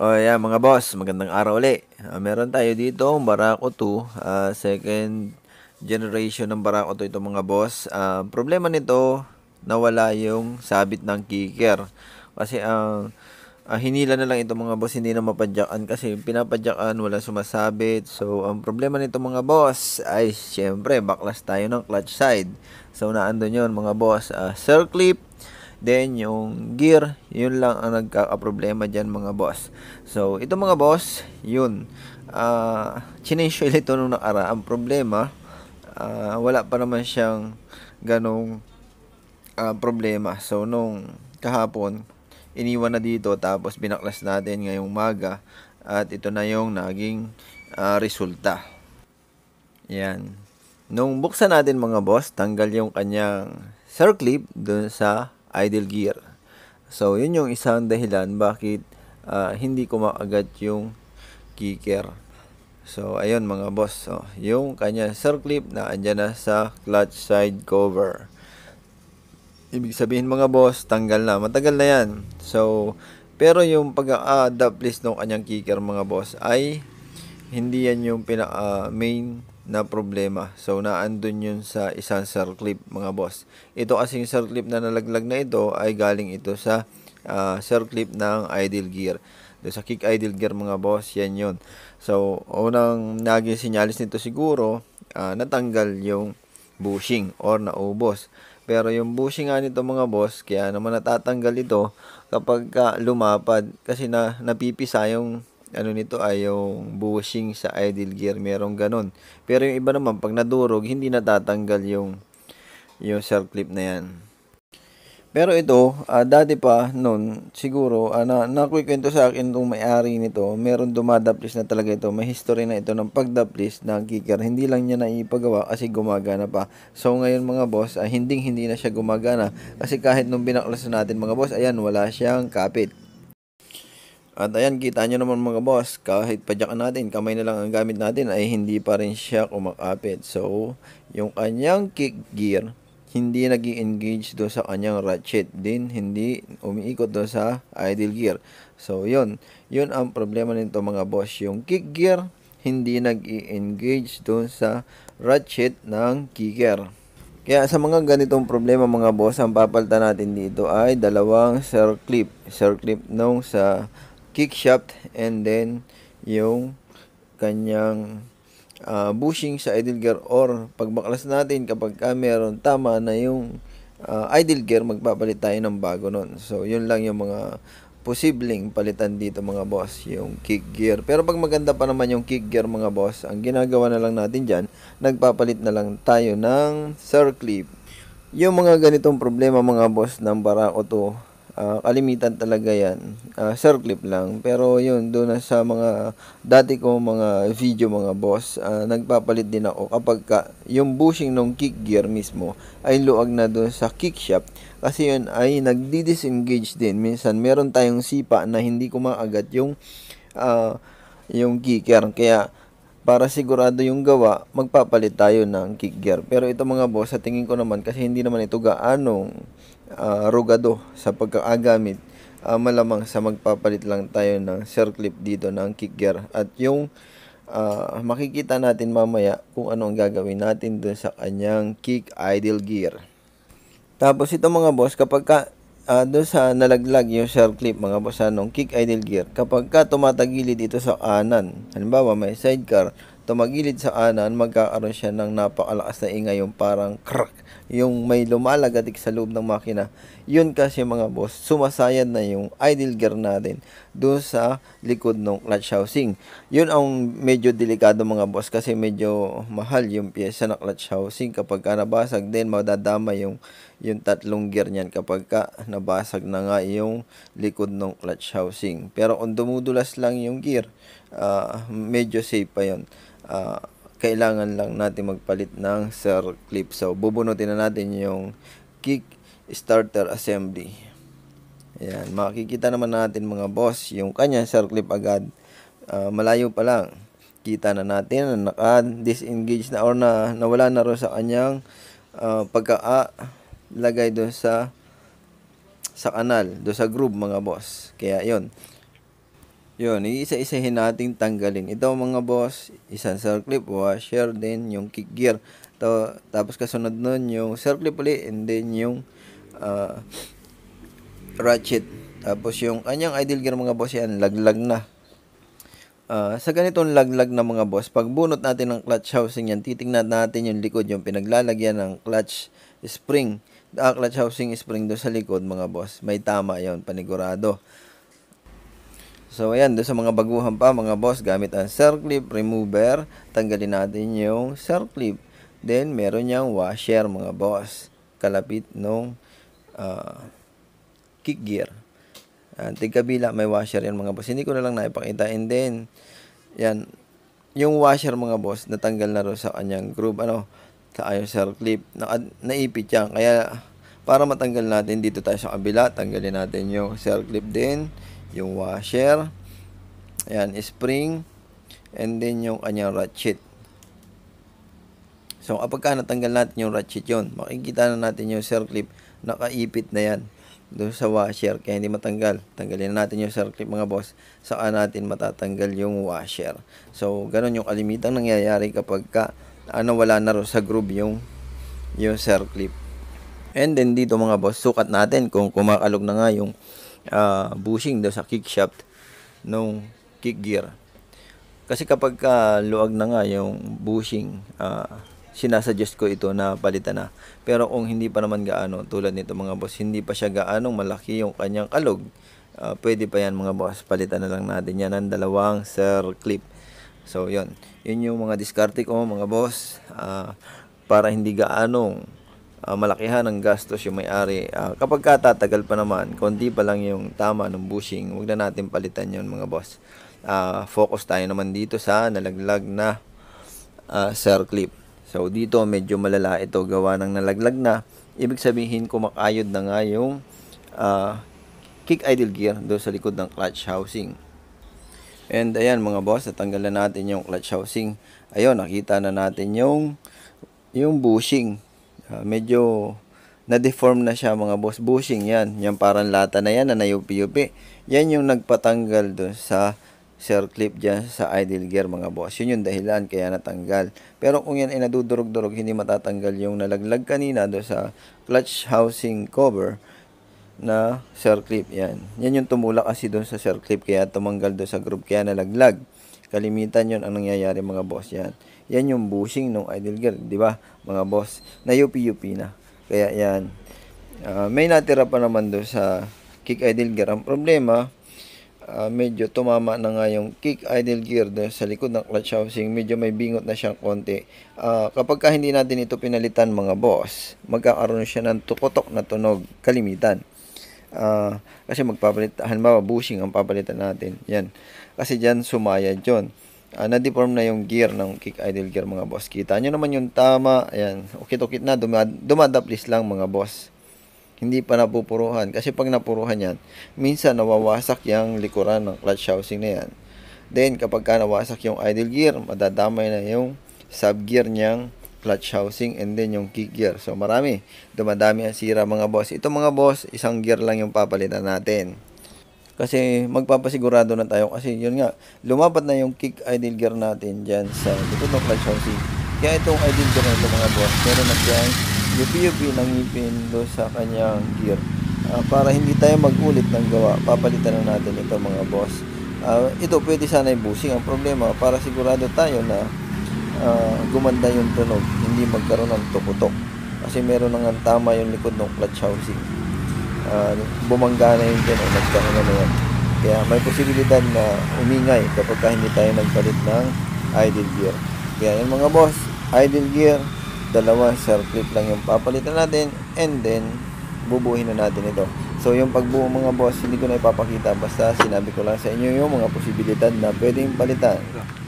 oh, yeah, mga boss, magandang araw ulit. Uh, meron tayo dito ang Barako 2, uh, ah, second generation ng Barako 2 ito mga boss. Uh, problema nito, nawala yung sabit ng kicker. Kasi ang uh, uh, hinila na lang ito mga boss, hindi na mapadyakan kasi pinapadyakan, wala sumasabit. So, ang problema nito mga boss ay syempre, baklas tayo ng clutch side. So, naandun yon mga boss, uh, circlip, clip Then, yung gear, yun lang ang nagka-problema diyan mga boss. So, ito mga boss, yun. Uh, ah, chinesyo ulit ito nung ang problema. Uh, wala pa naman siyang ganong uh, problema. So, nung kahapon, iniwan na dito tapos binaklas natin ngayong maga at ito na yung naging uh, resulta. Yan. Nung buksan natin mga boss, tanggal yung kanyang circlip dun sa idle gear. So, yun yung isang dahilan bakit uh, hindi kumakagat yung kicker. So, ayun mga boss. So, yung kanya circlip na andyan na sa clutch side cover. Ibig sabihin mga boss, tanggal na. Matagal na yan. So, pero yung pag-adapt uh, list ng kanyang kicker mga boss ay hindi yan yung pinaka uh, main na problema. So, naandun yun sa isang circlip, mga boss. Ito kasing circlip na nalaglag na ito ay galing ito sa uh, circlip ng idle gear. Do sa kick idle gear, mga boss, yan yun. So, unang naging sinyalis nito siguro, uh, natanggal yung bushing or naubos. Pero yung bushing nga nito mga boss, kaya naman natatanggal ito kapag uh, lumapad kasi na napipisa yung ano nito ay ah, yung bushing sa idle gear, merong ganun. Pero yung iba naman, pag nadurog, hindi natatanggal yung, yung clip na yan. Pero ito, uh, dati pa noon, siguro, uh, na, nakuikwento sa akin itong may-ari nito, meron dumadaplis na talaga ito. May history na ito ng pagdaplis ng kicker. Hindi lang niya naipagawa kasi gumagana pa. So ngayon mga boss, uh, hindi hindi na siya gumagana. Kasi kahit nung binaklas natin mga boss, ayan, wala siyang kapit. At ayan, kita nyo naman mga boss, kahit padyakan natin, kamay na lang ang gamit natin ay hindi pa rin siya kumakapit. So, yung kanyang kick gear, hindi nag engage do sa kanyang ratchet din, hindi umiikot do sa idle gear. So, yun. Yun ang problema nito mga boss. Yung kick gear, hindi nag engage do sa ratchet ng kicker. Kaya sa mga ganitong problema mga boss, ang papalta natin dito ay dalawang circlip. Circlip nung sa kickshaft and then yung kanyang uh, bushing sa idle gear or pagbaklas natin kapag ka ah, meron tama na yung uh, idle gear magpapalit tayo ng bago nun. So yun lang yung mga posibleng palitan dito mga boss yung kick gear. Pero pag maganda pa naman yung kick gear mga boss, ang ginagawa na lang natin dyan, nagpapalit na lang tayo ng circlip. Yung mga ganitong problema mga boss ng Barako to Uh, kalimitan talaga yan. Uh, ah, share clip lang. Pero yun, doon na sa mga dati ko mga video mga boss, uh, nagpapalit din ako kapag ka, yung bushing ng kick gear mismo ay luag na doon sa kick shop. Kasi yun ay nagdi-disengage din. Minsan meron tayong sipa na hindi kumaagat yung uh, yung kicker. Kaya para sigurado yung gawa, magpapalit tayo ng kick gear. Pero ito mga boss, sa tingin ko naman, kasi hindi naman ito gaanong uh, rugado sa pagkakagamit, uh, ah, malamang sa magpapalit lang tayo ng circlip dito ng kick gear. At yung uh, makikita natin mamaya kung ano ang gagawin natin dun sa kanyang kick idle gear. Tapos ito mga boss, kapag ka uh, doon sa nalaglag yung shell clip mga boss anong ah, kick idle gear kapag ka tumatagilid ito sa anan halimbawa may sidecar tumagilid sa anan magkakaroon siya ng napakalakas na ingay yung parang crack yung may lumalagatik sa loob ng makina yun kasi mga boss sumasayad na yung idle gear natin doon sa likod ng clutch housing yun ang medyo delikado mga boss kasi medyo mahal yung pyesa ng clutch housing kapag ka nabasag din madadama yung yung tatlong gear niyan kapag ka nabasag na nga yung likod ng clutch housing. Pero kung dumudulas lang yung gear, uh, medyo safe pa yun. Uh, kailangan lang natin magpalit ng sir clip. So, bubunutin na natin yung kick starter assembly. Ayan, makikita naman natin mga boss, yung kanya sir clip agad, uh, malayo pa lang. Kita na natin na naka-disengage na or na nawala na rin sa kanyang uh, pagka lagay doon sa sa kanal, doon sa groove mga boss. Kaya yon. Yon, iisa-isahin nating tanggalin. Ito mga boss, isang circlip washer then yung kick gear. To, tapos kasunod noon yung circlip ulit and then yung uh, ratchet. Tapos yung kanyang idle gear mga boss yan, laglag na. Uh, sa ganitong laglag ng mga boss, pag bunot natin ng clutch housing yan, titingnan natin yung likod, yung pinaglalagyan ng clutch spring. Uh, clutch housing spring do sa likod mga boss. May tama yon panigurado. So ayan, do sa mga baguhan pa mga boss, gamit ang circlip remover, tanggalin natin yung circlip. Then meron yang washer mga boss, kalapit nung uh, kick gear. Uh, tigkabila, may washer yan mga boss. Hindi ko na lang naipakita. And then, yan. Yung washer mga boss, natanggal na rin sa kanyang groove. Ano? Sa ayosher clip. Na, ah, naipit yan. Kaya, para matanggal natin, dito tayo sa kabila. Tanggalin natin yung shell clip din. Yung washer. Ayan, spring. And then yung kanyang ratchet. So, kapag natanggal natin yung ratchet yon makikita na natin yung circlip, nakaipit na yan doon sa washer kaya hindi matanggal. Tanggalin na natin yung circlip mga boss. Saka natin matatanggal yung washer. So, ganun yung kalimitang nangyayari kapag ka, ano, wala na rin sa groove yung, yung circlip. And then dito mga boss, sukat natin kung kumakalog na nga yung uh, bushing do sa kickshaft ng kick gear. Kasi kapag uh, luwag na nga yung bushing, uh, sinasuggest ko ito na palitan na. Pero kung hindi pa naman gaano, tulad nito mga boss, hindi pa siya gaano malaki yung kanyang kalog, uh, pwede pa yan mga boss, palitan na lang natin yan ng dalawang sir clip. So, yon Yun yung mga diskarte ko mga boss, uh, para hindi gaano uh, ah, malakihan ang gastos yung may-ari. Uh, kapag katatagal pa naman, konti pa lang yung tama ng bushing, huwag na natin palitan yon mga boss. Uh, focus tayo naman dito sa nalaglag na uh, sir clip. So dito medyo malala ito gawa ng nalaglag na. Ibig sabihin kumakayod na nga yung uh, kick idle gear do sa likod ng clutch housing. And ayan mga boss, natanggal na natin yung clutch housing. Ayun, nakita na natin yung yung bushing. Uh, medyo na-deform na siya mga boss. Bushing yan. Yung parang lata na yan na nayupi-yupi. Yan yung nagpatanggal do sa Sir clip dyan sa idle gear mga boss. Yun yung dahilan kaya natanggal. Pero kung yan ay nadudurog-durog, hindi matatanggal yung nalaglag kanina do sa clutch housing cover na Sir clip yan. Yan yung tumulak kasi doon sa Sir clip kaya tumanggal doon sa group kaya nalaglag. Kalimitan yun ang nangyayari mga boss yan. Yan yung bushing ng idle gear, di ba mga boss? Na UP-UP na. Kaya yan. Uh, may natira pa naman doon sa kick idle gear. Ang problema, uh, medyo tumama na nga yung kick idle gear doon sa likod ng clutch housing. Medyo may bingot na siyang konti. Uh, kapag ka hindi natin ito pinalitan mga boss, magkakaroon siya ng tukotok na tunog kalimitan. Uh, kasi magpapalit, halimbawa bushing ang papalitan natin. Yan. Kasi dyan sumaya dyan. Uh, na-deform na yung gear ng kick idle gear mga boss. Kita nyo naman yung tama. Ayan. okay ukit na. Dumad dumadaplis lang mga boss hindi pa napupuruhan. Kasi pag napuruhan yan, minsan nawawasak yung likuran ng clutch housing na yan. Then, kapag ka nawasak yung idle gear, madadamay na yung sub-gear niyang clutch housing and then yung kick gear. So, marami. Dumadami ang sira mga boss. Ito mga boss, isang gear lang yung papalitan natin. Kasi magpapasigurado na tayo kasi yun nga, lumapat na yung kick idle gear natin dyan sa likod ng clutch housing. Kaya itong idle gear na ito mga boss, meron na siyang yupi-yupi ng ngipin do sa kanyang gear. Uh, para hindi tayo magulit ng gawa, papalitan na natin ito mga boss. Uh, ito pwede sana busing. Ang problema, para sigurado tayo na uh, gumanda yung tunog, hindi magkaroon ng tukutok. Kasi meron nang tama yung likod ng clutch housing. Uh, bumangga na yung tunog, nagkaroon na yan. Kaya may posibilidad na umingay kapag hindi tayo nagpalit ng idle gear. Kaya yung mga boss, idle gear, dalawa short clip lang yung papalitan natin and then bubuhin na natin ito so yung pagbuo mga boss hindi ko na ipapakita basta sinabi ko lang sa inyo yung mga posibilidad na pwedeng palitan